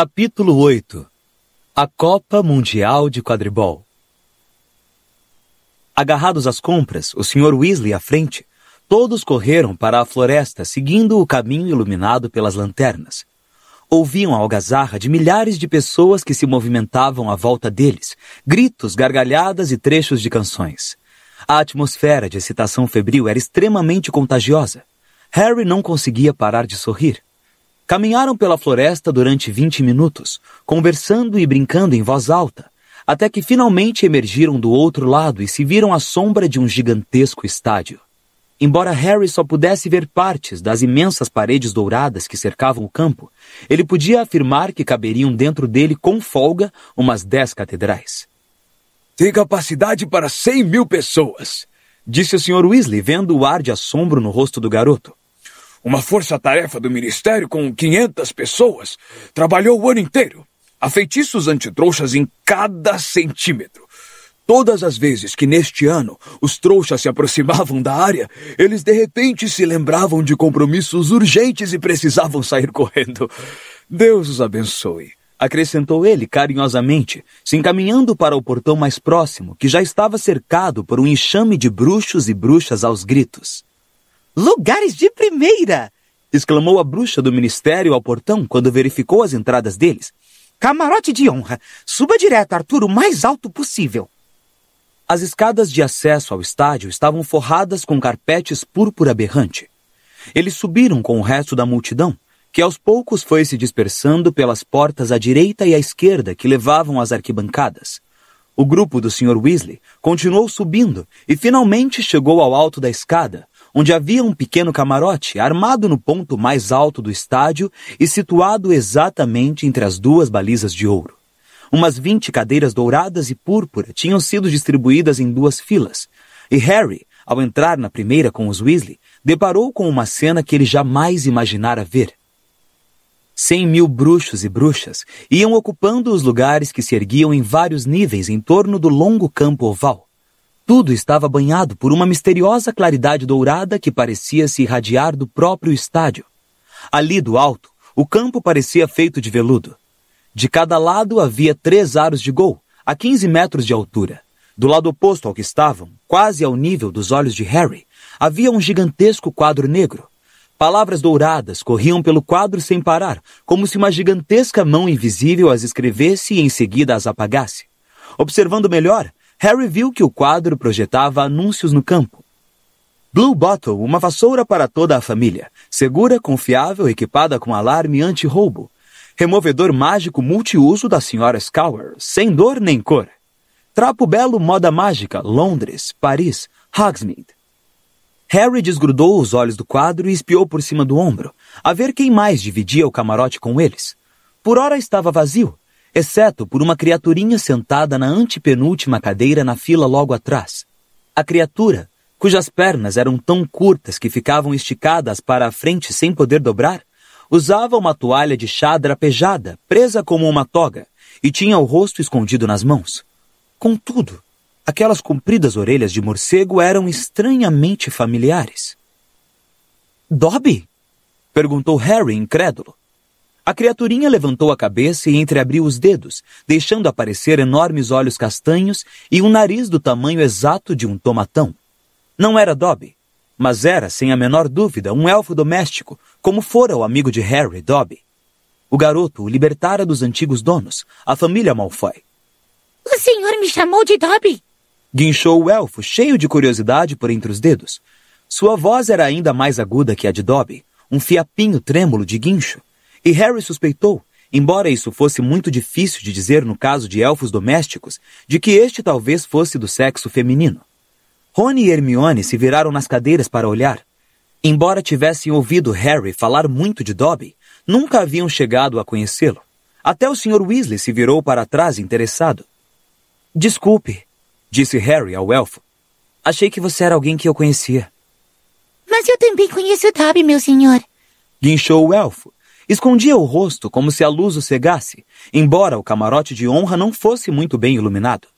Capítulo 8 A Copa Mundial de Quadribol Agarrados às compras, o Sr. Weasley à frente, todos correram para a floresta seguindo o caminho iluminado pelas lanternas. Ouviam a algazarra de milhares de pessoas que se movimentavam à volta deles, gritos, gargalhadas e trechos de canções. A atmosfera de excitação febril era extremamente contagiosa. Harry não conseguia parar de sorrir. Caminharam pela floresta durante vinte minutos, conversando e brincando em voz alta, até que finalmente emergiram do outro lado e se viram à sombra de um gigantesco estádio. Embora Harry só pudesse ver partes das imensas paredes douradas que cercavam o campo, ele podia afirmar que caberiam dentro dele com folga umas dez catedrais. Tem capacidade para cem mil pessoas, disse o Sr. Weasley, vendo o ar de assombro no rosto do garoto. Uma força-tarefa do ministério com 500 pessoas trabalhou o ano inteiro. Há feitiços antitrouxas em cada centímetro. Todas as vezes que neste ano os trouxas se aproximavam da área, eles de repente se lembravam de compromissos urgentes e precisavam sair correndo. Deus os abençoe, acrescentou ele carinhosamente, se encaminhando para o portão mais próximo, que já estava cercado por um enxame de bruxos e bruxas aos gritos. Lugares de primeira! exclamou a bruxa do ministério ao portão quando verificou as entradas deles. Camarote de honra! Suba direto, Arthur, o mais alto possível! As escadas de acesso ao estádio estavam forradas com carpetes púrpura berrante. Eles subiram com o resto da multidão, que aos poucos foi se dispersando pelas portas à direita e à esquerda que levavam às arquibancadas. O grupo do Sr. Weasley continuou subindo e finalmente chegou ao alto da escada, onde havia um pequeno camarote armado no ponto mais alto do estádio e situado exatamente entre as duas balizas de ouro. Umas 20 cadeiras douradas e púrpura tinham sido distribuídas em duas filas, e Harry, ao entrar na primeira com os Weasley, deparou com uma cena que ele jamais imaginara ver. Cem mil bruxos e bruxas iam ocupando os lugares que se erguiam em vários níveis em torno do longo campo oval. Tudo estava banhado por uma misteriosa claridade dourada que parecia se irradiar do próprio estádio. Ali do alto, o campo parecia feito de veludo. De cada lado havia três aros de gol, a 15 metros de altura. Do lado oposto ao que estavam, quase ao nível dos olhos de Harry, havia um gigantesco quadro negro. Palavras douradas corriam pelo quadro sem parar, como se uma gigantesca mão invisível as escrevesse e em seguida as apagasse. Observando melhor, Harry viu que o quadro projetava anúncios no campo. Blue Bottle, uma vassoura para toda a família, segura, confiável, equipada com alarme anti-roubo. Removedor mágico multiuso da senhora Scour, sem dor nem cor. Trapo belo moda mágica, Londres, Paris, Hogsmeade. Harry desgrudou os olhos do quadro e espiou por cima do ombro, a ver quem mais dividia o camarote com eles. Por ora estava vazio, exceto por uma criaturinha sentada na antepenúltima cadeira na fila logo atrás. A criatura, cujas pernas eram tão curtas que ficavam esticadas para a frente sem poder dobrar, usava uma toalha de chá drapejada, presa como uma toga, e tinha o rosto escondido nas mãos. Contudo, aquelas compridas orelhas de morcego eram estranhamente familiares. Dobby? perguntou Harry, incrédulo. A criaturinha levantou a cabeça e entreabriu os dedos, deixando aparecer enormes olhos castanhos e um nariz do tamanho exato de um tomatão. Não era Dobby, mas era, sem a menor dúvida, um elfo doméstico, como fora o amigo de Harry Dobby. O garoto o libertara dos antigos donos, a família Malfoy. O senhor me chamou de Dobby? Guinchou o elfo, cheio de curiosidade por entre os dedos. Sua voz era ainda mais aguda que a de Dobby, um fiapinho trêmulo de guincho. E Harry suspeitou, embora isso fosse muito difícil de dizer no caso de elfos domésticos, de que este talvez fosse do sexo feminino. Rony e Hermione se viraram nas cadeiras para olhar. Embora tivessem ouvido Harry falar muito de Dobby, nunca haviam chegado a conhecê-lo. Até o Sr. Weasley se virou para trás interessado. Desculpe, disse Harry ao elfo. Achei que você era alguém que eu conhecia. Mas eu também conheço Dobby, meu senhor, guinchou o elfo, Escondia o rosto como se a luz o cegasse, embora o camarote de honra não fosse muito bem iluminado.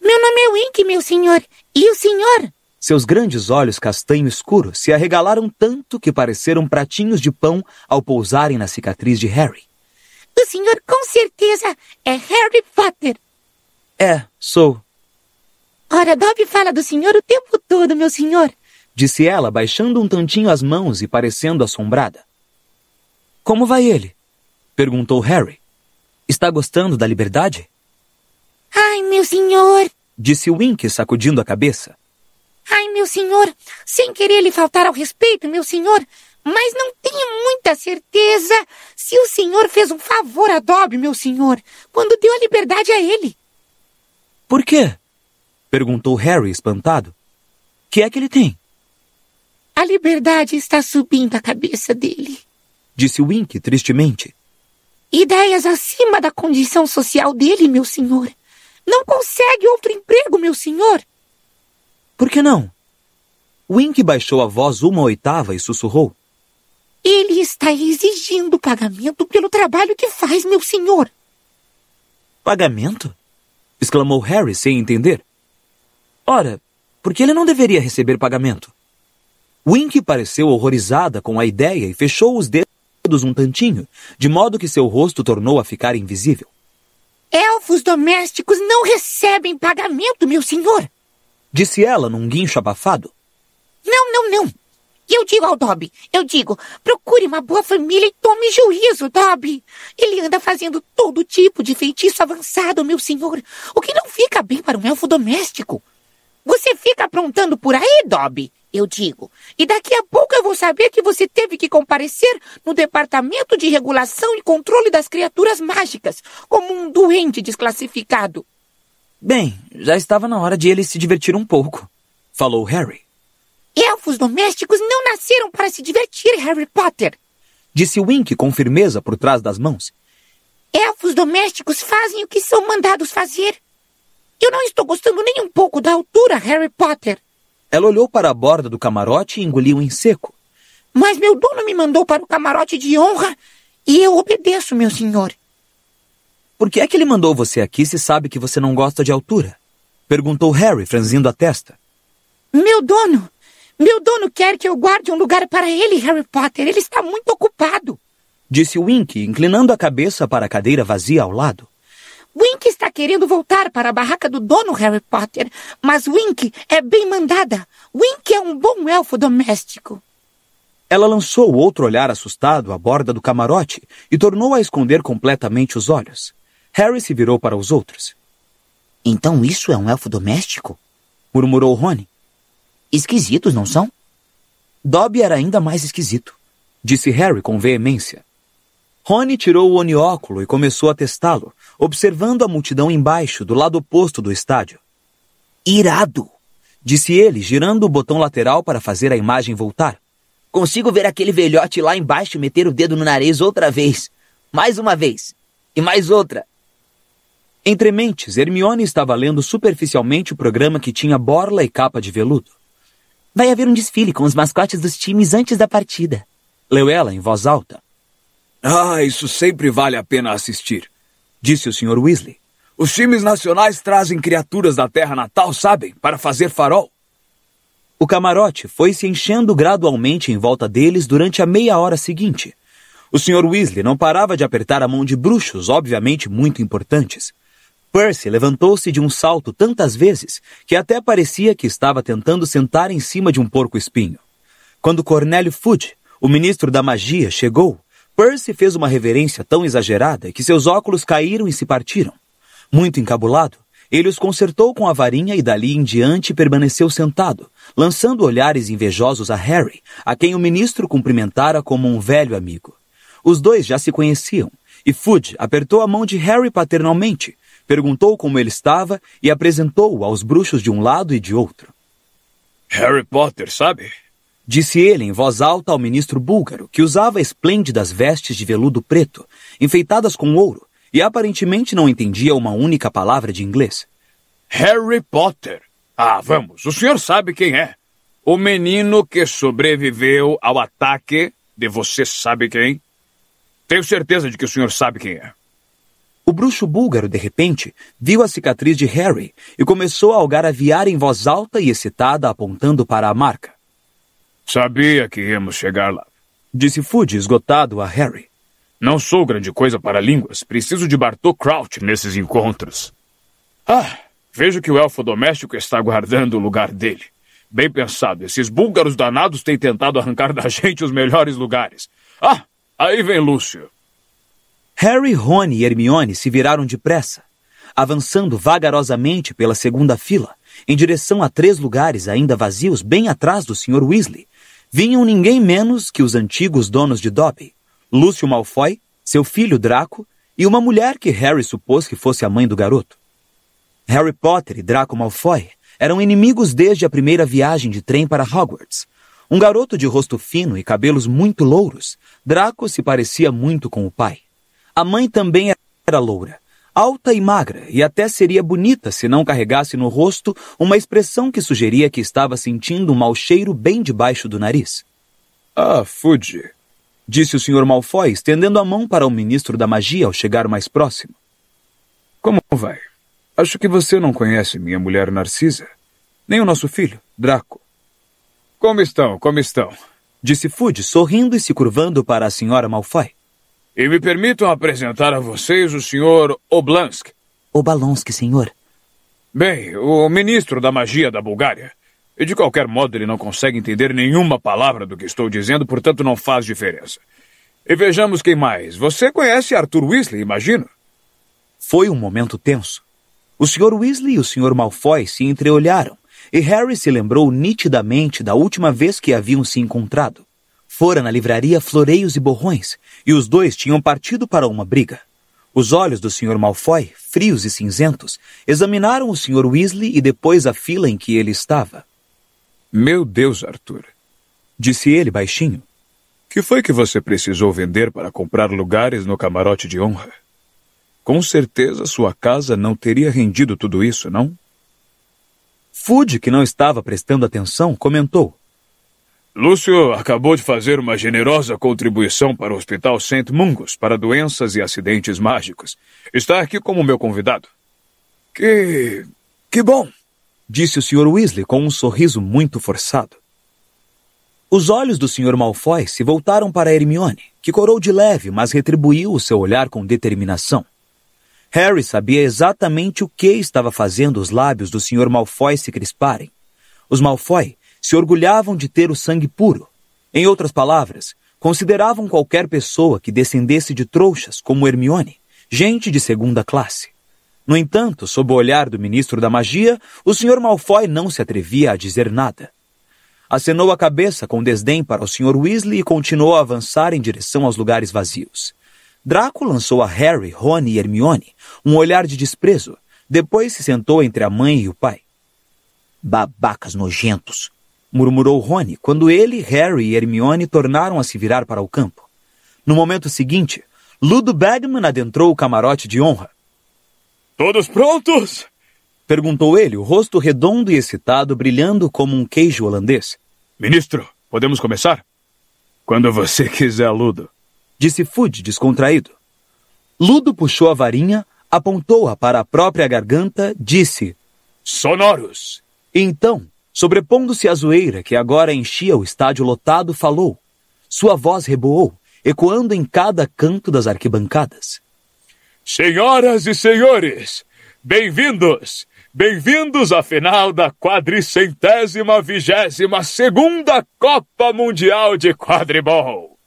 Meu nome é Wink, meu senhor. E o senhor? Seus grandes olhos castanho escuros se arregalaram tanto que pareceram pratinhos de pão ao pousarem na cicatriz de Harry. O senhor com certeza é Harry Potter. É, sou. Ora, Dobby fala do senhor o tempo todo, meu senhor. Disse ela, baixando um tantinho as mãos e parecendo assombrada. Como vai ele? perguntou Harry. Está gostando da liberdade? Ai, meu senhor! disse Wink, sacudindo a cabeça. Ai, meu senhor! Sem querer lhe faltar ao respeito, meu senhor, mas não tenho muita certeza se o senhor fez um favor a Dobby, meu senhor, quando deu a liberdade a ele. Por quê? perguntou Harry, espantado. Que é que ele tem? A liberdade está subindo a cabeça dele, disse Wink tristemente. Ideias acima da condição social dele, meu senhor. Não consegue outro emprego, meu senhor. Por que não? Wink baixou a voz uma oitava e sussurrou. Ele está exigindo pagamento pelo trabalho que faz, meu senhor. Pagamento? exclamou Harry sem entender. Ora, por que ele não deveria receber pagamento? Wink pareceu horrorizada com a ideia e fechou os dedos todos um tantinho, de modo que seu rosto tornou a ficar invisível. Elfos domésticos não recebem pagamento, meu senhor! Disse ela num guincho abafado. Não, não, não! Eu digo ao Dobby, eu digo, procure uma boa família e tome juízo, Dobby! Ele anda fazendo todo tipo de feitiço avançado, meu senhor, o que não fica bem para um elfo doméstico. Você fica aprontando por aí, Dobby? eu digo. E daqui a pouco eu vou saber que você teve que comparecer no Departamento de Regulação e Controle das Criaturas Mágicas, como um doente desclassificado. Bem, já estava na hora de ele se divertir um pouco, falou Harry. Elfos domésticos não nasceram para se divertir, Harry Potter, disse Wink com firmeza por trás das mãos. Elfos domésticos fazem o que são mandados fazer. Eu não estou gostando nem um pouco da altura, Harry Potter. Ela olhou para a borda do camarote e engoliu em seco. Mas meu dono me mandou para o camarote de honra e eu obedeço, meu senhor. Por que é que ele mandou você aqui se sabe que você não gosta de altura? Perguntou Harry, franzindo a testa. Meu dono! Meu dono quer que eu guarde um lugar para ele, Harry Potter. Ele está muito ocupado. Disse Winky, inclinando a cabeça para a cadeira vazia ao lado. Wink está querendo voltar para a barraca do dono Harry Potter, mas Wink é bem mandada. Wink é um bom elfo doméstico. Ela lançou outro olhar assustado à borda do camarote e tornou a esconder completamente os olhos. Harry se virou para os outros. Então isso é um elfo doméstico? murmurou Rony. Esquisitos, não são? Dobby era ainda mais esquisito, disse Harry com veemência. Rony tirou o onióculo e começou a testá-lo, observando a multidão embaixo, do lado oposto do estádio. Irado! disse ele, girando o botão lateral para fazer a imagem voltar. Consigo ver aquele velhote lá embaixo meter o dedo no nariz outra vez. Mais uma vez. E mais outra. Entre mentes, Hermione estava lendo superficialmente o programa que tinha borla e capa de veludo. Vai haver um desfile com os mascotes dos times antes da partida, leu ela em voz alta. Ah, isso sempre vale a pena assistir, disse o Sr. Weasley. Os times nacionais trazem criaturas da terra natal, sabem, para fazer farol. O camarote foi se enchendo gradualmente em volta deles durante a meia hora seguinte. O Sr. Weasley não parava de apertar a mão de bruxos, obviamente muito importantes. Percy levantou-se de um salto tantas vezes que até parecia que estava tentando sentar em cima de um porco-espinho. Quando Cornélio Fudge, o ministro da magia, chegou, Percy fez uma reverência tão exagerada que seus óculos caíram e se partiram. Muito encabulado, ele os consertou com a varinha e dali em diante permaneceu sentado, lançando olhares invejosos a Harry, a quem o ministro cumprimentara como um velho amigo. Os dois já se conheciam, e Fudge apertou a mão de Harry paternalmente, perguntou como ele estava e apresentou-o aos bruxos de um lado e de outro. Harry Potter, sabe? Disse ele em voz alta ao ministro búlgaro, que usava esplêndidas vestes de veludo preto, enfeitadas com ouro, e aparentemente não entendia uma única palavra de inglês. Harry Potter! Ah, vamos, o senhor sabe quem é. O menino que sobreviveu ao ataque de você sabe quem? Tenho certeza de que o senhor sabe quem é. O bruxo búlgaro, de repente, viu a cicatriz de Harry e começou a algaraviar em voz alta e excitada, apontando para a marca. Sabia que íamos chegar lá, disse Fudge, esgotado a Harry. Não sou grande coisa para línguas. Preciso de Bartô Crouch nesses encontros. Ah, vejo que o elfo doméstico está guardando o lugar dele. Bem pensado, esses búlgaros danados têm tentado arrancar da gente os melhores lugares. Ah, aí vem Lúcio. Harry, Rony e Hermione se viraram depressa, avançando vagarosamente pela segunda fila, em direção a três lugares ainda vazios bem atrás do Sr. Weasley, vinham ninguém menos que os antigos donos de Dobby, Lúcio Malfoy, seu filho Draco e uma mulher que Harry supôs que fosse a mãe do garoto. Harry Potter e Draco Malfoy eram inimigos desde a primeira viagem de trem para Hogwarts. Um garoto de rosto fino e cabelos muito louros, Draco se parecia muito com o pai. A mãe também era loura, alta e magra, e até seria bonita se não carregasse no rosto uma expressão que sugeria que estava sentindo um mau cheiro bem debaixo do nariz. Ah, fude, disse o Sr. Malfoy, estendendo a mão para o ministro da magia ao chegar mais próximo. Como vai? Acho que você não conhece minha mulher Narcisa, nem o nosso filho, Draco. Como estão, como estão? Disse Fudge sorrindo e se curvando para a Sra. Malfoy. E me permitam apresentar a vocês o senhor Oblansk. Obalonsky, senhor. Bem, o ministro da magia da Bulgária. E de qualquer modo ele não consegue entender nenhuma palavra do que estou dizendo, portanto não faz diferença. E vejamos quem mais. Você conhece Arthur Weasley, imagino? Foi um momento tenso. O Sr. Weasley e o Sr. Malfoy se entreolharam, e Harry se lembrou nitidamente da última vez que haviam se encontrado. Fora na livraria Floreios e Borrões, e os dois tinham partido para uma briga. Os olhos do Sr. Malfoy, frios e cinzentos, examinaram o Sr. Weasley e depois a fila em que ele estava. Meu Deus, Arthur, disse ele baixinho. Que foi que você precisou vender para comprar lugares no camarote de honra? Com certeza sua casa não teria rendido tudo isso, não? Food, que não estava prestando atenção, comentou. Lúcio acabou de fazer uma generosa contribuição para o Hospital St. Mungus para doenças e acidentes mágicos. Está aqui como meu convidado. Que. que bom! disse o Sr. Weasley com um sorriso muito forçado. Os olhos do Sr. Malfoy se voltaram para Hermione, que corou de leve, mas retribuiu o seu olhar com determinação. Harry sabia exatamente o que estava fazendo os lábios do Sr. Malfoy se crisparem. Os Malfoy se orgulhavam de ter o sangue puro. Em outras palavras, consideravam qualquer pessoa que descendesse de trouxas como Hermione, gente de segunda classe. No entanto, sob o olhar do ministro da magia, o Sr. Malfoy não se atrevia a dizer nada. Acenou a cabeça com desdém para o Sr. Weasley e continuou a avançar em direção aos lugares vazios. Draco lançou a Harry, Rony e Hermione um olhar de desprezo, depois se sentou entre a mãe e o pai. Babacas nojentos, murmurou Rony quando ele, Harry e Hermione tornaram a se virar para o campo. No momento seguinte, Ludo Bagman adentrou o camarote de honra. Todos prontos? Perguntou ele, o rosto redondo e excitado brilhando como um queijo holandês. Ministro, podemos começar? Quando você quiser, Ludo. Disse Food, descontraído. Ludo puxou a varinha, apontou-a para a própria garganta, disse: Sonoros! Então, Sobrepondo-se à zoeira que agora enchia o estádio lotado, falou. Sua voz reboou, ecoando em cada canto das arquibancadas. Senhoras e senhores, bem-vindos! Bem-vindos à final da quadricentésima vigésima segunda Copa Mundial de Quadribol!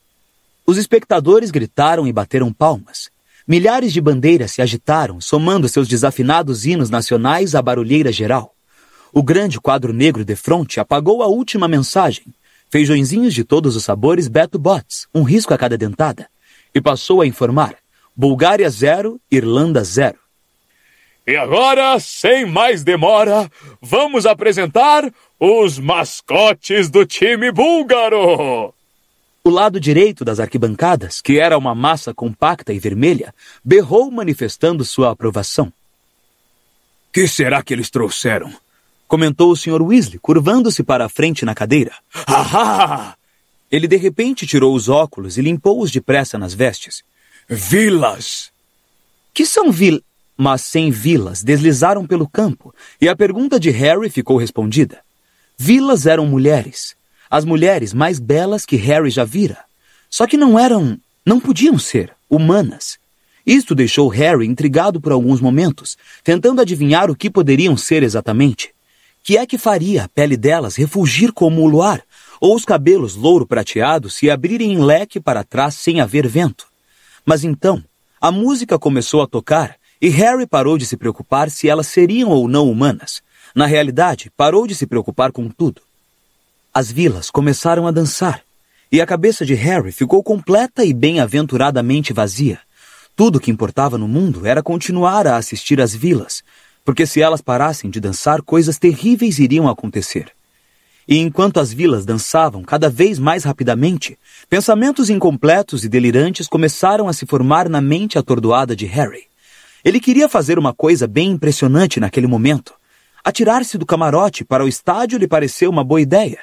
Os espectadores gritaram e bateram palmas. Milhares de bandeiras se agitaram, somando seus desafinados hinos nacionais à barulheira geral. O grande quadro negro de fronte apagou a última mensagem. Feijõezinhos de todos os sabores Beto Bots, um risco a cada dentada. E passou a informar: Bulgária 0, Irlanda 0. E agora, sem mais demora, vamos apresentar os mascotes do time búlgaro. O lado direito das arquibancadas, que era uma massa compacta e vermelha, berrou manifestando sua aprovação. Que será que eles trouxeram? comentou o Sr. Weasley, curvando-se para a frente na cadeira. Ah! Ele de repente tirou os óculos e limpou-os depressa nas vestes. Vilas! Que são vil... Mas sem vilas deslizaram pelo campo, e a pergunta de Harry ficou respondida. Vilas eram mulheres. As mulheres mais belas que Harry já vira. Só que não eram... não podiam ser humanas. Isto deixou Harry intrigado por alguns momentos, tentando adivinhar o que poderiam ser exatamente que é que faria a pele delas refugir como o luar, ou os cabelos louro-prateados se abrirem em leque para trás sem haver vento? Mas então, a música começou a tocar e Harry parou de se preocupar se elas seriam ou não humanas. Na realidade, parou de se preocupar com tudo. As vilas começaram a dançar, e a cabeça de Harry ficou completa e bem-aventuradamente vazia. Tudo que importava no mundo era continuar a assistir às vilas, porque se elas parassem de dançar, coisas terríveis iriam acontecer. E enquanto as vilas dançavam cada vez mais rapidamente, pensamentos incompletos e delirantes começaram a se formar na mente atordoada de Harry. Ele queria fazer uma coisa bem impressionante naquele momento. Atirar-se do camarote para o estádio lhe pareceu uma boa ideia.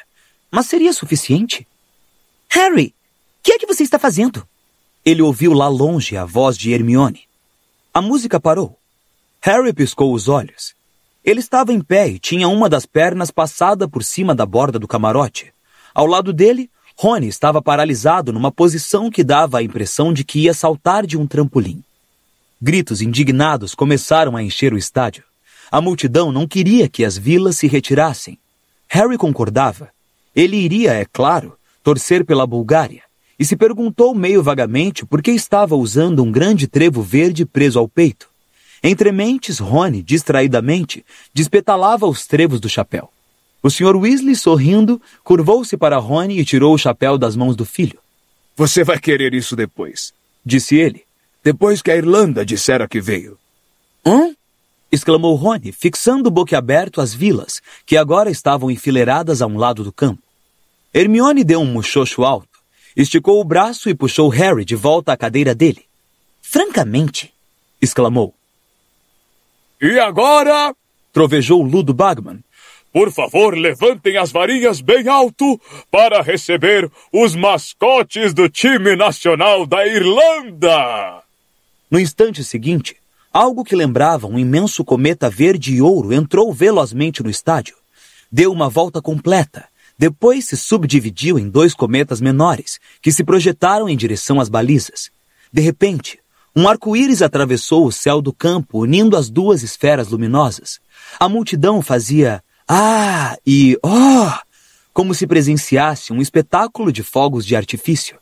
Mas seria suficiente? Harry, o que é que você está fazendo? Ele ouviu lá longe a voz de Hermione. A música parou Harry piscou os olhos. Ele estava em pé e tinha uma das pernas passada por cima da borda do camarote. Ao lado dele, Rony estava paralisado numa posição que dava a impressão de que ia saltar de um trampolim. Gritos indignados começaram a encher o estádio. A multidão não queria que as vilas se retirassem. Harry concordava. Ele iria, é claro, torcer pela Bulgária, e se perguntou meio vagamente por que estava usando um grande trevo verde preso ao peito. Entre mentes, Rony, distraidamente, despetalava os trevos do chapéu. O Sr. Weasley, sorrindo, curvou-se para Rony e tirou o chapéu das mãos do filho. Você vai querer isso depois, disse ele, depois que a Irlanda dissera que veio. Hum? exclamou Rony, fixando o aberto as vilas, que agora estavam enfileiradas a um lado do campo. Hermione deu um muxoxo alto, esticou o braço e puxou Harry de volta à cadeira dele. Francamente, exclamou, e agora? trovejou Ludo Bagman. Por favor, levantem as varinhas bem alto para receber os mascotes do time nacional da Irlanda! No instante seguinte, algo que lembrava um imenso cometa verde e ouro entrou velozmente no estádio. Deu uma volta completa, depois se subdividiu em dois cometas menores, que se projetaram em direção às balizas. De repente, um arco-íris atravessou o céu do campo, unindo as duas esferas luminosas. A multidão fazia ah e oh, como se presenciasse um espetáculo de fogos de artifício.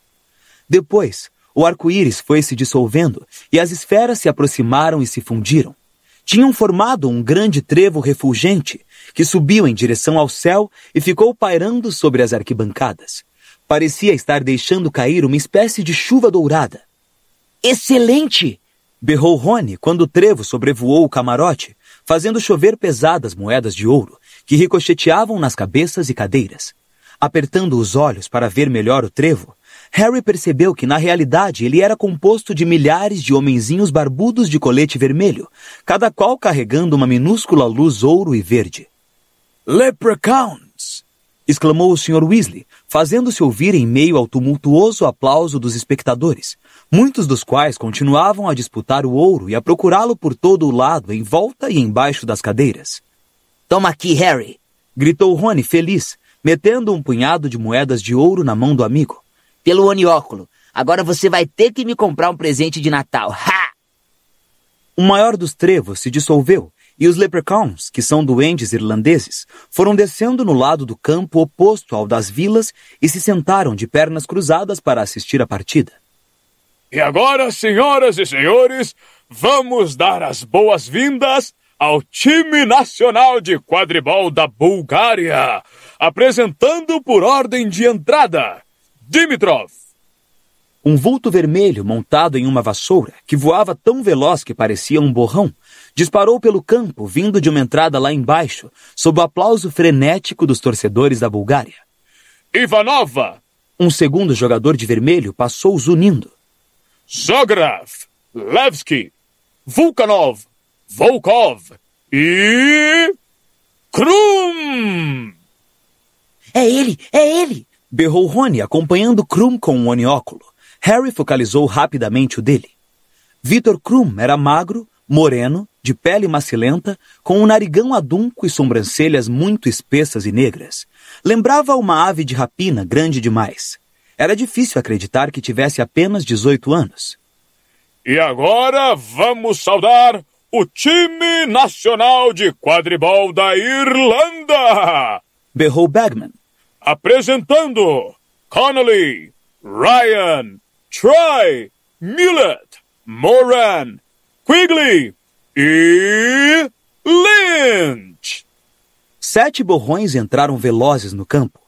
Depois, o arco-íris foi se dissolvendo e as esferas se aproximaram e se fundiram. Tinham formado um grande trevo refulgente que subiu em direção ao céu e ficou pairando sobre as arquibancadas. Parecia estar deixando cair uma espécie de chuva dourada. Excelente! berrou Rony quando o trevo sobrevoou o camarote, fazendo chover pesadas moedas de ouro que ricocheteavam nas cabeças e cadeiras. Apertando os olhos para ver melhor o trevo, Harry percebeu que na realidade ele era composto de milhares de homenzinhos barbudos de colete vermelho, cada qual carregando uma minúscula luz ouro e verde. Leprechauns! exclamou o Sr. Weasley, fazendo-se ouvir em meio ao tumultuoso aplauso dos espectadores, muitos dos quais continuavam a disputar o ouro e a procurá-lo por todo o lado, em volta e embaixo das cadeiras. Toma aqui, Harry! gritou Rony feliz, metendo um punhado de moedas de ouro na mão do amigo. Pelo onióculo, agora você vai ter que me comprar um presente de Natal. Ha! O maior dos trevos se dissolveu e os leprechauns, que são duendes irlandeses, foram descendo no lado do campo oposto ao das vilas e se sentaram de pernas cruzadas para assistir à partida. E agora, senhoras e senhores, vamos dar as boas-vindas ao time nacional de quadribol da Bulgária, apresentando por ordem de entrada Dimitrov. Um vulto vermelho montado em uma vassoura, que voava tão veloz que parecia um borrão, disparou pelo campo, vindo de uma entrada lá embaixo, sob o aplauso frenético dos torcedores da Bulgária. Ivanova! Um segundo jogador de vermelho passou zunindo Zograf, Levski, Vulkanov, Volkov e. Krum! É ele! É ele! berrou Rony, acompanhando Krum com um onióculo. Harry focalizou rapidamente o dele. Victor Krum era magro, moreno, de pele macilenta, com um narigão adunco e sobrancelhas muito espessas e negras. Lembrava uma ave de rapina grande demais. Era difícil acreditar que tivesse apenas 18 anos. E agora vamos saudar o time nacional de quadribol da Irlanda! Berrou Bagman. Apresentando Connolly, Ryan, Troy, Millet, Moran, Quigley e Lynch. Sete borrões entraram velozes no campo.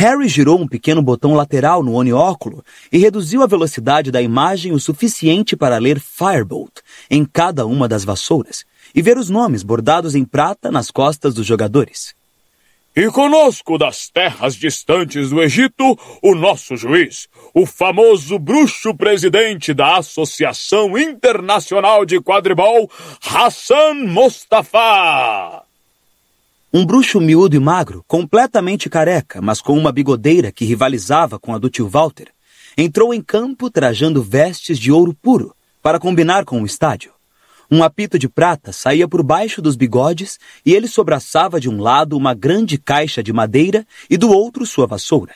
Harry girou um pequeno botão lateral no onióculo e reduziu a velocidade da imagem o suficiente para ler Firebolt em cada uma das vassouras e ver os nomes bordados em prata nas costas dos jogadores. E conosco das terras distantes do Egito, o nosso juiz, o famoso bruxo presidente da Associação Internacional de Quadribol, Hassan Mustafa. Um bruxo miúdo e magro, completamente careca, mas com uma bigodeira que rivalizava com a do tio Walter, entrou em campo trajando vestes de ouro puro para combinar com o estádio. Um apito de prata saía por baixo dos bigodes e ele sobraçava de um lado uma grande caixa de madeira e do outro sua vassoura.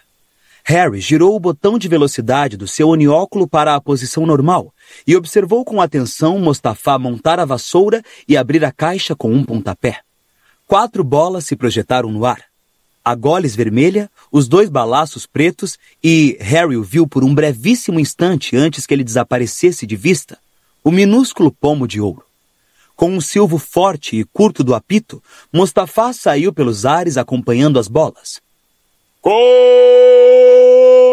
Harry girou o botão de velocidade do seu onióculo para a posição normal e observou com atenção Mostafá montar a vassoura e abrir a caixa com um pontapé. Quatro bolas se projetaram no ar. A goles vermelha, os dois balaços pretos e Harry o viu por um brevíssimo instante antes que ele desaparecesse de vista, o minúsculo pomo de ouro. Com um silvo forte e curto do apito, Mustafa saiu pelos ares acompanhando as bolas.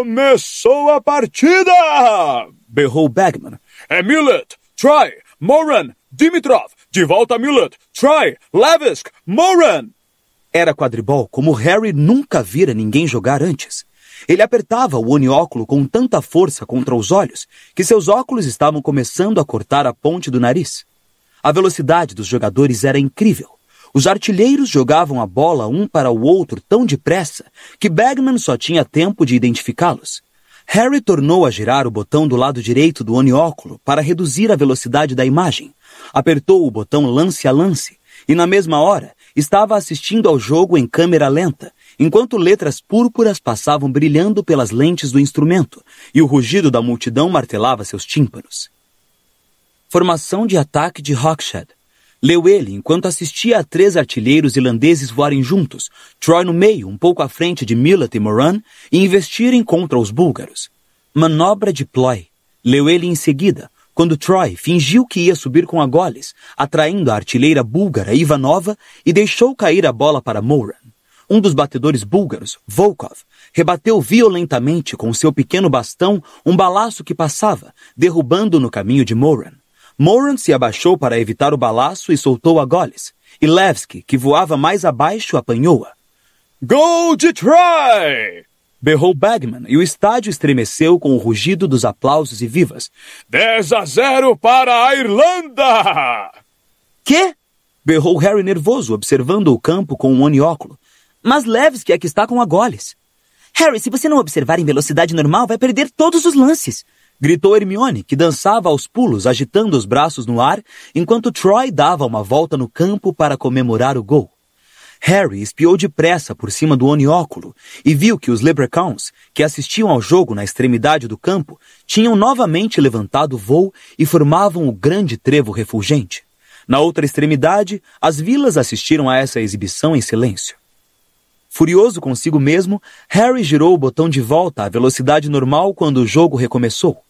Começou a partida! berrou Bagman. É Millet, Troy, Moran, Dimitrov, de volta a Millet, Troy, Levisk, Moran! Era quadribol como Harry nunca vira ninguém jogar antes. Ele apertava o onióculo com tanta força contra os olhos que seus óculos estavam começando a cortar a ponte do nariz. A velocidade dos jogadores era incrível. Os artilheiros jogavam a bola um para o outro tão depressa que Bagman só tinha tempo de identificá-los. Harry tornou a girar o botão do lado direito do onióculo para reduzir a velocidade da imagem, Apertou o botão lance a lance e, na mesma hora, estava assistindo ao jogo em câmera lenta, enquanto letras púrpuras passavam brilhando pelas lentes do instrumento e o rugido da multidão martelava seus tímpanos. Formação de ataque de Rockshad. Leu ele enquanto assistia a três artilheiros irlandeses voarem juntos, Troy no meio, um pouco à frente de Millet e Moran, e investirem contra os búlgaros. Manobra de ploy. Leu ele em seguida, quando Troy fingiu que ia subir com a Goles, atraindo a artilheira búlgara Ivanova e deixou cair a bola para Moran. Um dos batedores búlgaros, Volkov, rebateu violentamente com seu pequeno bastão um balaço que passava, derrubando no caminho de Moran. Moran se abaixou para evitar o balaço e soltou a Goles. E Levski, que voava mais abaixo, apanhou-a. Gol de Troy! berrou Bagman e o estádio estremeceu com o rugido dos aplausos e vivas. 10 a 0 para a Irlanda! Quê? berrou Harry nervoso, observando o campo com um onióculo. Mas leves que é que está com a goles. Harry, se você não observar em velocidade normal, vai perder todos os lances. Gritou Hermione, que dançava aos pulos, agitando os braços no ar, enquanto Troy dava uma volta no campo para comemorar o gol. Harry espiou depressa por cima do onióculo e viu que os Leprechauns, que assistiam ao jogo na extremidade do campo, tinham novamente levantado voo e formavam o grande trevo refulgente. Na outra extremidade, as vilas assistiram a essa exibição em silêncio. Furioso consigo mesmo, Harry girou o botão de volta à velocidade normal quando o jogo recomeçou.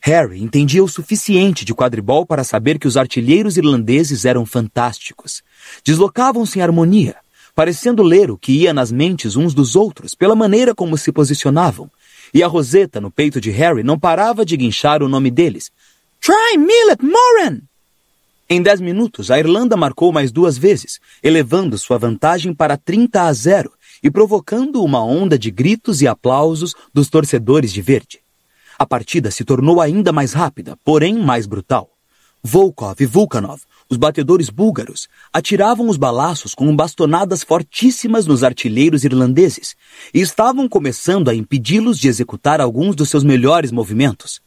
Harry entendia o suficiente de quadribol para saber que os artilheiros irlandeses eram fantásticos. Deslocavam-se em harmonia, parecendo ler o que ia nas mentes uns dos outros pela maneira como se posicionavam, e a roseta no peito de Harry não parava de guinchar o nome deles. Try Millet Moran! Em dez minutos, a Irlanda marcou mais duas vezes, elevando sua vantagem para 30 a 0 e provocando uma onda de gritos e aplausos dos torcedores de verde. A partida se tornou ainda mais rápida, porém mais brutal. Volkov e Vulkanov, os batedores búlgaros, atiravam os balaços com bastonadas fortíssimas nos artilheiros irlandeses e estavam começando a impedi-los de executar alguns dos seus melhores movimentos.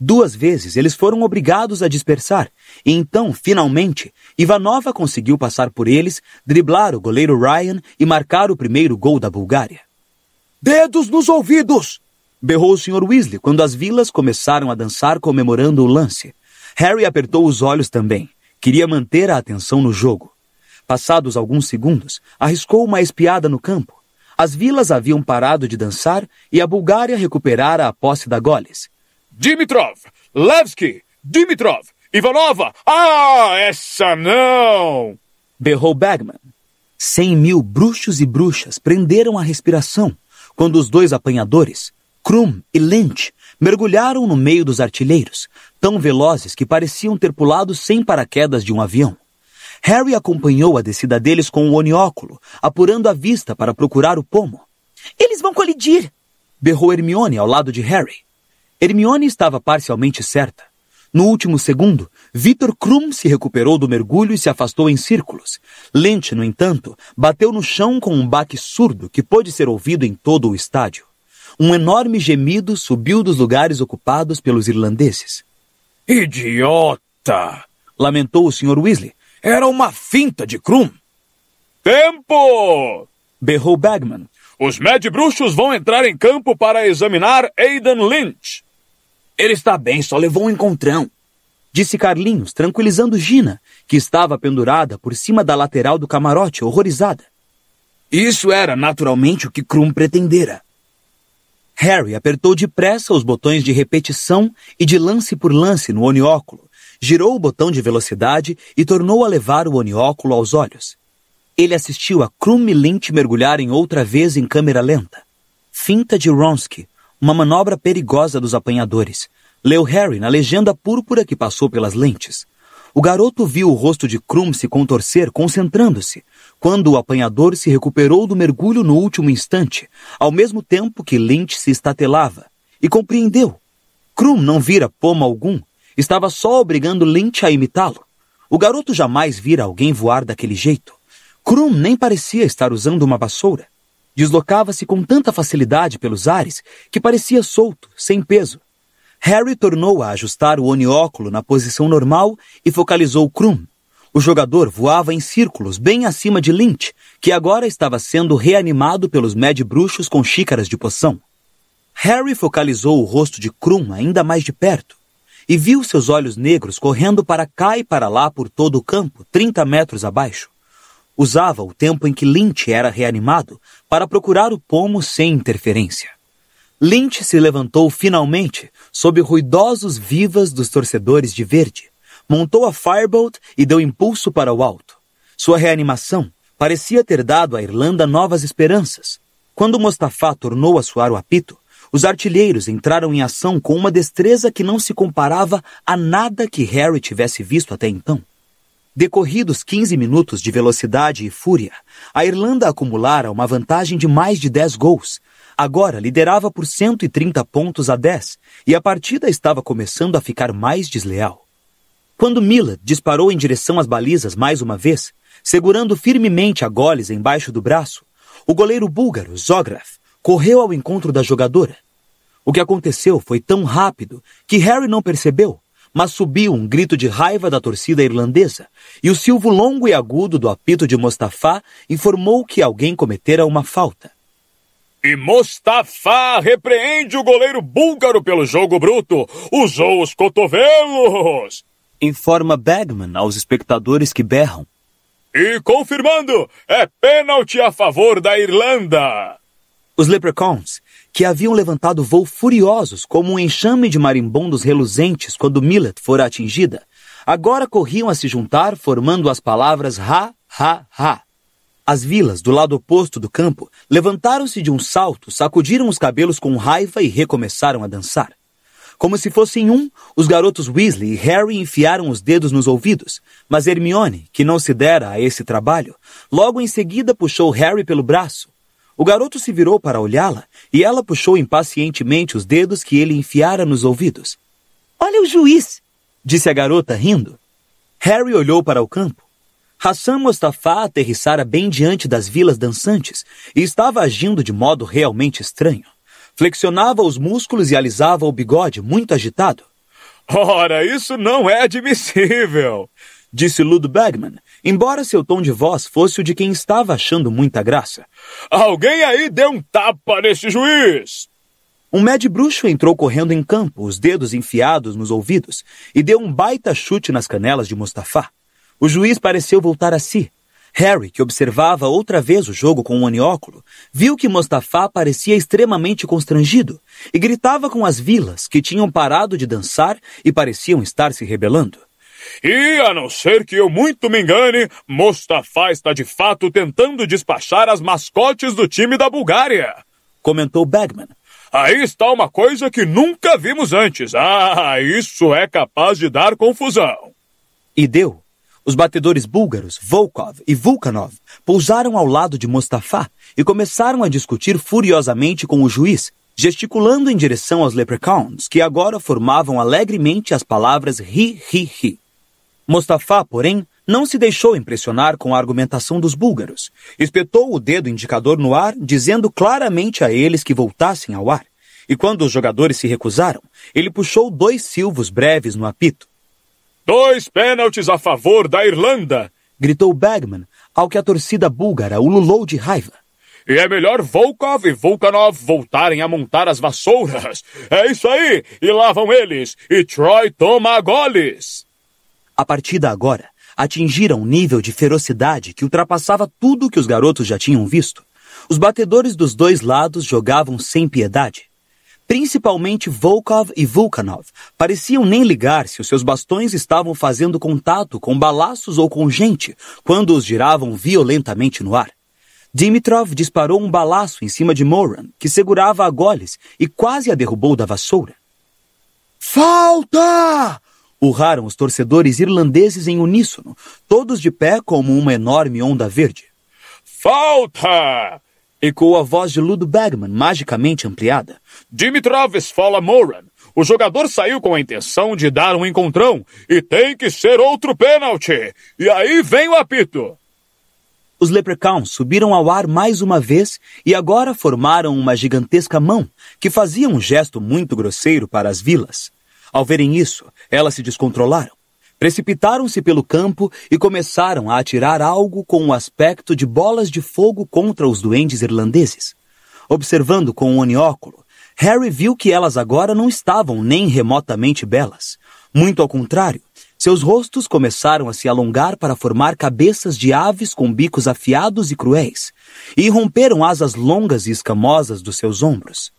Duas vezes eles foram obrigados a dispersar, e então, finalmente, Ivanova conseguiu passar por eles, driblar o goleiro Ryan e marcar o primeiro gol da Bulgária. Dedos nos ouvidos! berrou o Sr. Weasley quando as vilas começaram a dançar comemorando o lance. Harry apertou os olhos também. Queria manter a atenção no jogo. Passados alguns segundos, arriscou uma espiada no campo. As vilas haviam parado de dançar e a Bulgária recuperara a posse da Goles. Dimitrov! Levski! Dimitrov! Ivanova! Ah, essa não! Berrou Bagman. Cem mil bruxos e bruxas prenderam a respiração quando os dois apanhadores, Krum e Lynch mergulharam no meio dos artilheiros, tão velozes que pareciam ter pulado sem paraquedas de um avião. Harry acompanhou a descida deles com o um onióculo, apurando a vista para procurar o pomo. Eles vão colidir! berrou Hermione ao lado de Harry. Hermione estava parcialmente certa. No último segundo, Victor Krum se recuperou do mergulho e se afastou em círculos. Lente, no entanto, bateu no chão com um baque surdo que pôde ser ouvido em todo o estádio um enorme gemido subiu dos lugares ocupados pelos irlandeses. Idiota! lamentou o Sr. Weasley. Era uma finta de Krum. Tempo! berrou Bagman. Os bruxos vão entrar em campo para examinar Aidan Lynch. Ele está bem, só levou um encontrão, disse Carlinhos, tranquilizando Gina, que estava pendurada por cima da lateral do camarote, horrorizada. Isso era naturalmente o que Krum pretendera. Harry apertou depressa os botões de repetição e de lance por lance no onióculo, girou o botão de velocidade e tornou a levar o onióculo aos olhos. Ele assistiu a Lint mergulhar em outra vez em câmera lenta. Finta de Ronsky, uma manobra perigosa dos apanhadores. Leu Harry na legenda púrpura que passou pelas lentes. O garoto viu o rosto de Krum se contorcer, concentrando-se, quando o apanhador se recuperou do mergulho no último instante, ao mesmo tempo que Lynch se estatelava, e compreendeu. Krum não vira poma algum, estava só obrigando Lynch a imitá-lo. O garoto jamais vira alguém voar daquele jeito. Krum nem parecia estar usando uma vassoura. Deslocava-se com tanta facilidade pelos ares que parecia solto, sem peso. Harry tornou a ajustar o onióculo na posição normal e focalizou Krum, o jogador voava em círculos bem acima de Lynch, que agora estava sendo reanimado pelos Mad Bruxos com xícaras de poção. Harry focalizou o rosto de Krum ainda mais de perto e viu seus olhos negros correndo para cá e para lá por todo o campo, 30 metros abaixo. Usava o tempo em que Lynch era reanimado para procurar o pomo sem interferência. Lynch se levantou finalmente sob ruidosos vivas dos torcedores de verde montou a Firebolt e deu impulso para o alto. Sua reanimação parecia ter dado à Irlanda novas esperanças. Quando Mostafá tornou a soar o apito, os artilheiros entraram em ação com uma destreza que não se comparava a nada que Harry tivesse visto até então. Decorridos 15 minutos de velocidade e fúria, a Irlanda acumulara uma vantagem de mais de 10 gols. Agora liderava por 130 pontos a 10 e a partida estava começando a ficar mais desleal. Quando Mila disparou em direção às balizas mais uma vez, segurando firmemente a Goles embaixo do braço, o goleiro búlgaro Zograf correu ao encontro da jogadora. O que aconteceu foi tão rápido que Harry não percebeu, mas subiu um grito de raiva da torcida irlandesa e o silvo longo e agudo do apito de Mostafá informou que alguém cometera uma falta. E Mostafá repreende o goleiro búlgaro pelo jogo bruto. Usou os cotovelos informa Bagman aos espectadores que berram. E confirmando, é pênalti a favor da Irlanda! Os Leprechauns, que haviam levantado voo furiosos como um enxame de marimbondos reluzentes quando Millet fora atingida, agora corriam a se juntar formando as palavras ha, ha, ha. As vilas do lado oposto do campo levantaram-se de um salto, sacudiram os cabelos com raiva e recomeçaram a dançar. Como se fossem um, os garotos Weasley e Harry enfiaram os dedos nos ouvidos, mas Hermione, que não se dera a esse trabalho, logo em seguida puxou Harry pelo braço. O garoto se virou para olhá-la e ela puxou impacientemente os dedos que ele enfiara nos ouvidos. Olha o juiz! disse a garota, rindo. Harry olhou para o campo. Hassan Mostafa aterrissara bem diante das vilas dançantes e estava agindo de modo realmente estranho. Flexionava os músculos e alisava o bigode, muito agitado. Ora, isso não é admissível! Disse Ludo Bagman, embora seu tom de voz fosse o de quem estava achando muita graça. Alguém aí deu um tapa nesse juiz! Um médio bruxo entrou correndo em campo, os dedos enfiados nos ouvidos, e deu um baita chute nas canelas de Mustafá. O juiz pareceu voltar a si, Harry, que observava outra vez o jogo com um anióculo, viu que Mustafá parecia extremamente constrangido e gritava com as vilas que tinham parado de dançar e pareciam estar se rebelando. E a não ser que eu muito me engane, Mustafá está de fato tentando despachar as mascotes do time da Bulgária, comentou Bagman. Aí está uma coisa que nunca vimos antes. Ah, isso é capaz de dar confusão. E deu. Os batedores búlgaros Volkov e Vulkanov pousaram ao lado de Mustafa e começaram a discutir furiosamente com o juiz, gesticulando em direção aos leprechauns, que agora formavam alegremente as palavras ri, ri, ri. Mustafa, porém, não se deixou impressionar com a argumentação dos búlgaros. Espetou o dedo indicador no ar, dizendo claramente a eles que voltassem ao ar. E quando os jogadores se recusaram, ele puxou dois silvos breves no apito. Dois pênaltis a favor da Irlanda! gritou Bergman, ao que a torcida búlgara ululou de raiva. E é melhor Volkov e Volkanov voltarem a montar as vassouras. É isso aí! E lá vão eles! E Troy toma goles! A partida agora atingira um nível de ferocidade que ultrapassava tudo que os garotos já tinham visto. Os batedores dos dois lados jogavam sem piedade principalmente Volkov e Vulkanov, pareciam nem ligar se os seus bastões estavam fazendo contato com balaços ou com gente quando os giravam violentamente no ar. Dimitrov disparou um balaço em cima de Moran, que segurava a Goles e quase a derrubou da vassoura. Falta! urraram os torcedores irlandeses em uníssono, todos de pé como uma enorme onda verde. Falta! Ecoou a voz de Ludo Bergman, magicamente ampliada. Dimitraves fala Moran. O jogador saiu com a intenção de dar um encontrão e tem que ser outro pênalti. E aí vem o apito. Os leprechauns subiram ao ar mais uma vez e agora formaram uma gigantesca mão que fazia um gesto muito grosseiro para as vilas. Ao verem isso, elas se descontrolaram. Precipitaram-se pelo campo e começaram a atirar algo com o aspecto de bolas de fogo contra os duendes irlandeses. Observando com o um onióculo, Harry viu que elas agora não estavam nem remotamente belas. Muito ao contrário, seus rostos começaram a se alongar para formar cabeças de aves com bicos afiados e cruéis, e romperam asas longas e escamosas dos seus ombros.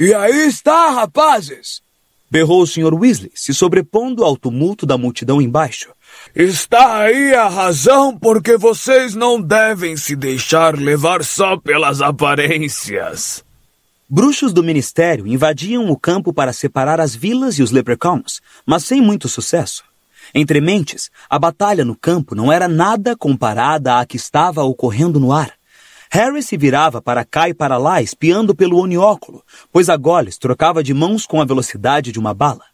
E aí está, rapazes! berrou o Sr. Weasley, se sobrepondo ao tumulto da multidão embaixo. Está aí a razão porque vocês não devem se deixar levar só pelas aparências. Bruxos do ministério invadiam o campo para separar as vilas e os leprechauns, mas sem muito sucesso. Entre mentes, a batalha no campo não era nada comparada à que estava ocorrendo no ar. Harry se virava para cá e para lá espiando pelo onióculo, pois a Goles trocava de mãos com a velocidade de uma bala.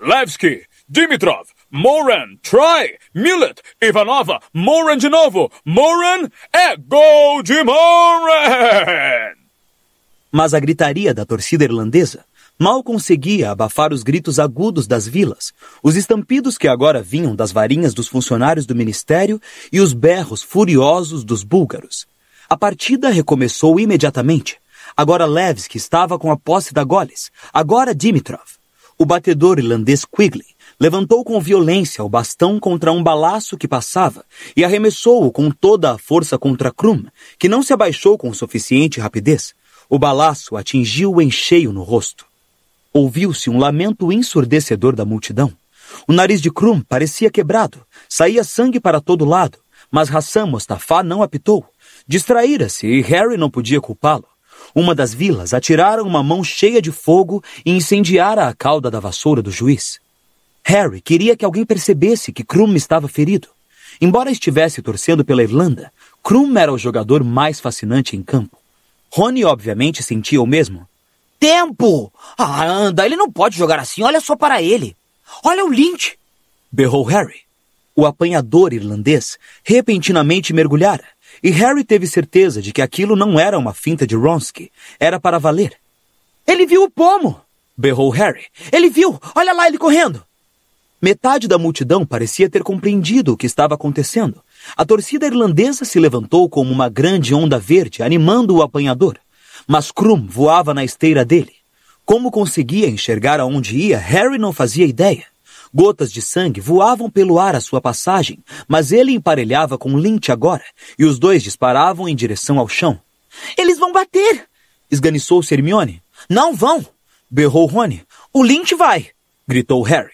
Levski, Dimitrov, Moran, Troy, Millet, Ivanova, Moran de novo, Moran é gol de Moran! Mas a gritaria da torcida irlandesa mal conseguia abafar os gritos agudos das vilas, os estampidos que agora vinham das varinhas dos funcionários do ministério e os berros furiosos dos búlgaros. A partida recomeçou imediatamente. Agora Levski estava com a posse da Goles, agora Dimitrov. O batedor irlandês Quigley levantou com violência o bastão contra um balaço que passava e arremessou-o com toda a força contra Krum, que não se abaixou com suficiente rapidez. O balaço atingiu-o em cheio no rosto. Ouviu-se um lamento ensurdecedor da multidão. O nariz de Krum parecia quebrado, saía sangue para todo lado, mas Hassan Mustafa não apitou. Distraíra-se e Harry não podia culpá-lo. Uma das vilas atirara uma mão cheia de fogo e incendiara a cauda da vassoura do juiz. Harry queria que alguém percebesse que Krum estava ferido. Embora estivesse torcendo pela Irlanda, Krum era o jogador mais fascinante em campo. Rony obviamente sentia o mesmo. Tempo! Ah, anda, ele não pode jogar assim, olha só para ele. Olha o Lynch! Berrou Harry. O apanhador irlandês repentinamente mergulhara, e Harry teve certeza de que aquilo não era uma finta de Ronsky. Era para valer. Ele viu o pomo! berrou Harry. Ele viu! Olha lá ele correndo! Metade da multidão parecia ter compreendido o que estava acontecendo. A torcida irlandesa se levantou como uma grande onda verde, animando o apanhador. Mas Krum voava na esteira dele. Como conseguia enxergar aonde ia, Harry não fazia ideia. Gotas de sangue voavam pelo ar à sua passagem, mas ele emparelhava com Lynch agora, e os dois disparavam em direção ao chão. Eles vão bater! esganiçou Hermione. Não vão! berrou Rony. O Lynch vai! gritou Harry.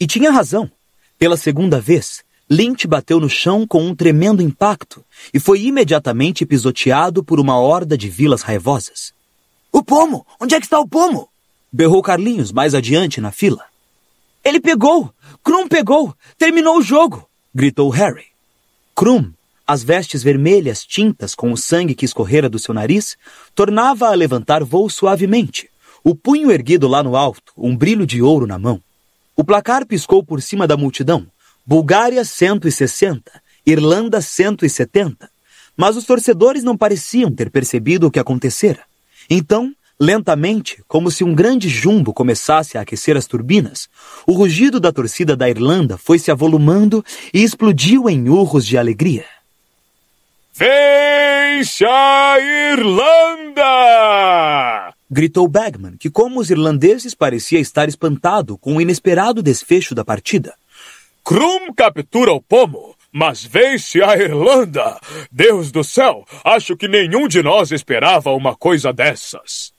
E tinha razão. Pela segunda vez, Lynch bateu no chão com um tremendo impacto e foi imediatamente pisoteado por uma horda de vilas raivosas. O pomo! Onde é que está o pomo? berrou Carlinhos mais adiante na fila. Ele pegou! Krum pegou! Terminou o jogo! gritou Harry. Krum, as vestes vermelhas tintas com o sangue que escorrera do seu nariz, tornava a levantar voo suavemente, o punho erguido lá no alto, um brilho de ouro na mão. O placar piscou por cima da multidão. Bulgária 160, Irlanda 170. Mas os torcedores não pareciam ter percebido o que acontecera. Então, Lentamente, como se um grande jumbo começasse a aquecer as turbinas, o rugido da torcida da Irlanda foi se avolumando e explodiu em urros de alegria. Vence a Irlanda! gritou Bagman, que, como os irlandeses, parecia estar espantado com o inesperado desfecho da partida. Krum captura o pomo, mas vence a Irlanda! Deus do céu, acho que nenhum de nós esperava uma coisa dessas.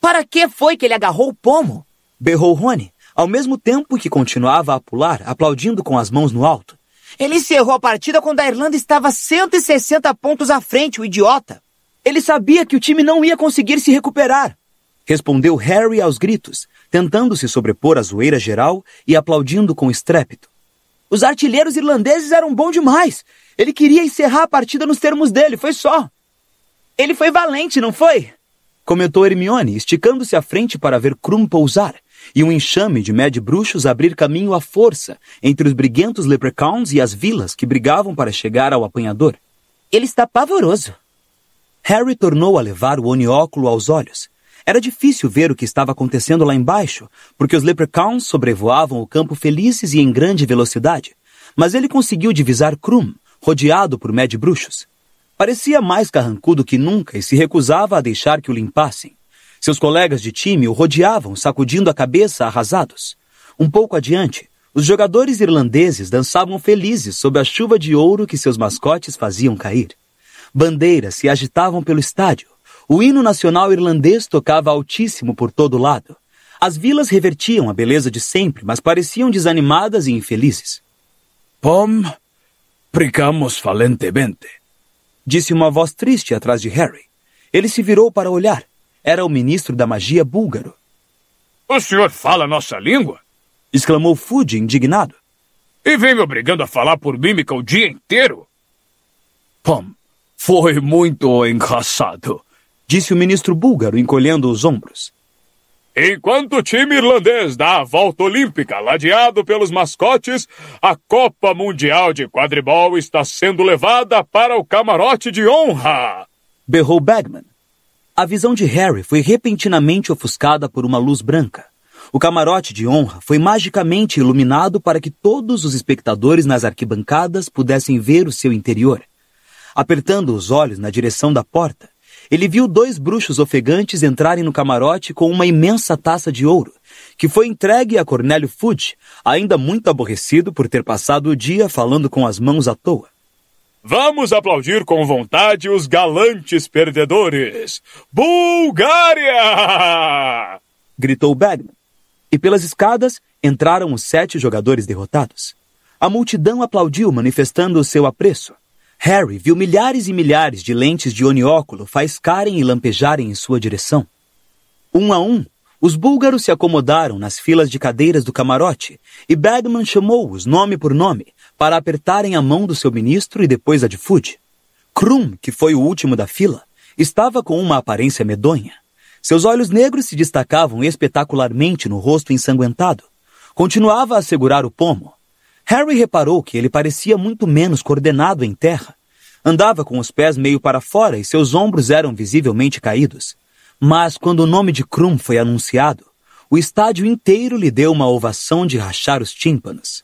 Para que foi que ele agarrou o pomo? berrou Rony, ao mesmo tempo que continuava a pular, aplaudindo com as mãos no alto. Ele encerrou a partida quando a Irlanda estava 160 pontos à frente, o idiota. Ele sabia que o time não ia conseguir se recuperar. Respondeu Harry aos gritos, tentando se sobrepor à zoeira geral e aplaudindo com estrépito. Os artilheiros irlandeses eram bons demais. Ele queria encerrar a partida nos termos dele, foi só. Ele foi valente, não foi? comentou Hermione, esticando-se à frente para ver Krum pousar, e um enxame de mad-bruxos abrir caminho à força entre os briguentos leprechauns e as vilas que brigavam para chegar ao apanhador. Ele está pavoroso. Harry tornou a levar o onióculo aos olhos. Era difícil ver o que estava acontecendo lá embaixo, porque os leprechauns sobrevoavam o campo felizes e em grande velocidade, mas ele conseguiu divisar Krum, rodeado por mad-bruxos. Parecia mais carrancudo que nunca e se recusava a deixar que o limpassem. Seus colegas de time o rodeavam, sacudindo a cabeça arrasados. Um pouco adiante, os jogadores irlandeses dançavam felizes sob a chuva de ouro que seus mascotes faziam cair. Bandeiras se agitavam pelo estádio. O hino nacional irlandês tocava altíssimo por todo lado. As vilas revertiam a beleza de sempre, mas pareciam desanimadas e infelizes. Pom, pricamos falentemente disse uma voz triste atrás de Harry. Ele se virou para olhar. Era o ministro da magia búlgaro. O senhor fala nossa língua? exclamou Fudge, indignado. E vem me obrigando a falar por mímica o dia inteiro? Pom, foi muito engraçado, disse o ministro búlgaro, encolhendo os ombros. Enquanto o time irlandês dá a volta olímpica, ladeado pelos mascotes, a Copa Mundial de Quadribol está sendo levada para o camarote de honra! berrou Bagman. A visão de Harry foi repentinamente ofuscada por uma luz branca. O camarote de honra foi magicamente iluminado para que todos os espectadores nas arquibancadas pudessem ver o seu interior. Apertando os olhos na direção da porta, ele viu dois bruxos ofegantes entrarem no camarote com uma imensa taça de ouro, que foi entregue a Cornélio Fudge, ainda muito aborrecido por ter passado o dia falando com as mãos à toa. Vamos aplaudir com vontade os galantes perdedores! Bulgária! gritou Bagman. E pelas escadas entraram os sete jogadores derrotados. A multidão aplaudiu, manifestando o seu apreço. Harry viu milhares e milhares de lentes de onióculo faiscarem e lampejarem em sua direção. Um a um, os búlgaros se acomodaram nas filas de cadeiras do camarote e Bagman chamou-os nome por nome para apertarem a mão do seu ministro e depois a de Food. Krum, que foi o último da fila, estava com uma aparência medonha. Seus olhos negros se destacavam espetacularmente no rosto ensanguentado. Continuava a segurar o pomo, Harry reparou que ele parecia muito menos coordenado em terra. Andava com os pés meio para fora e seus ombros eram visivelmente caídos. Mas quando o nome de Krum foi anunciado, o estádio inteiro lhe deu uma ovação de rachar os tímpanos.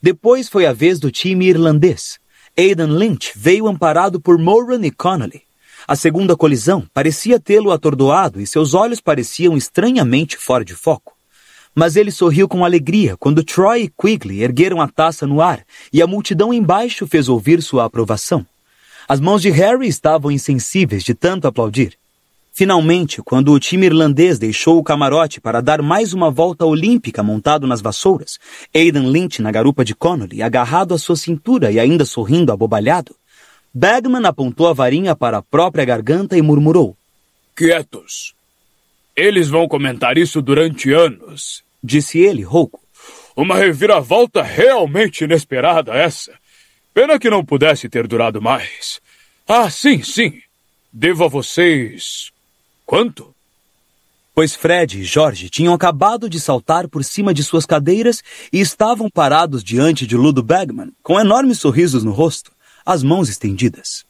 Depois foi a vez do time irlandês. Aidan Lynch veio amparado por Moran e Connolly. A segunda colisão parecia tê-lo atordoado e seus olhos pareciam estranhamente fora de foco. Mas ele sorriu com alegria quando Troy e Quigley ergueram a taça no ar e a multidão embaixo fez ouvir sua aprovação. As mãos de Harry estavam insensíveis de tanto aplaudir. Finalmente, quando o time irlandês deixou o camarote para dar mais uma volta olímpica montado nas vassouras, Aidan Lynch na garupa de Connolly, agarrado à sua cintura e ainda sorrindo abobalhado, Bagman apontou a varinha para a própria garganta e murmurou: Quietos! Eles vão comentar isso durante anos disse ele, rouco. Uma reviravolta realmente inesperada essa. Pena que não pudesse ter durado mais. Ah, sim, sim. Devo a vocês. Quanto? Pois Fred e Jorge tinham acabado de saltar por cima de suas cadeiras e estavam parados diante de Ludo Bagman, com enormes sorrisos no rosto, as mãos estendidas.